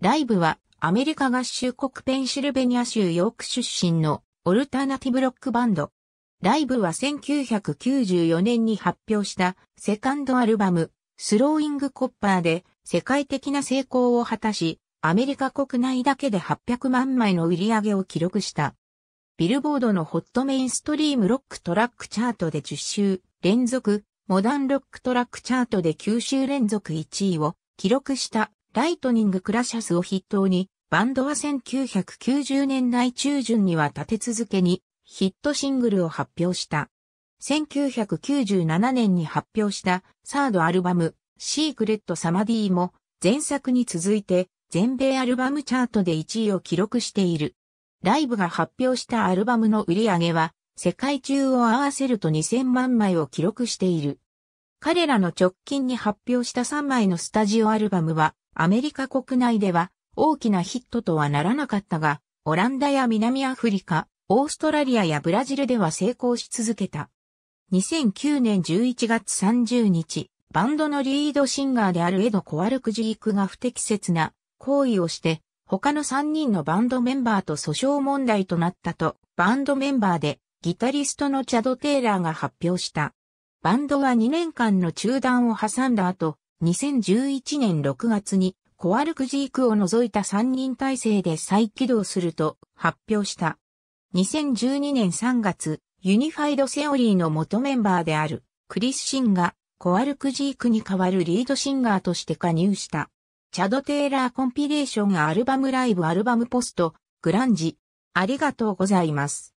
ライブはアメリカ合衆国ペンシルベニア州ヨーク出身のオルタナティブロックバンド。ライブは1994年に発表したセカンドアルバムスローイングコッパーで世界的な成功を果たし、アメリカ国内だけで800万枚の売り上げを記録した。ビルボードのホットメインストリームロックトラックチャートで10週連続、モダンロックトラックチャートで9週連続1位を記録したライトニングクラシャスを筆頭に、バンドは1990年代中旬には立て続けにヒットシングルを発表した。1997年に発表したサードアルバム、シークレットサマディも前作に続いて全米アルバムチャートで1位を記録している。ライブが発表したアルバムの売り上げは世界中を合わせると2000万枚を記録している。彼らの直近に発表した3枚のスタジオアルバムは、アメリカ国内では大きなヒットとはならなかったが、オランダや南アフリカ、オーストラリアやブラジルでは成功し続けた。2009年11月30日、バンドのリードシンガーであるエド・コ悪ルクジクが不適切な行為をして、他の3人のバンドメンバーと訴訟問題となったと、バンドメンバーでギタリストのチャド・テイラーが発表した。バンドは2年間の中断を挟んだ後、2011年6月にコアルクジークを除いた3人体制で再起動すると発表した。2012年3月、ユニファイドセオリーの元メンバーであるクリス・シンがコアルクジークに代わるリードシンガーとして加入した。チャド・テイラーコンピレーションアルバムライブアルバムポスト、グランジ。ありがとうございます。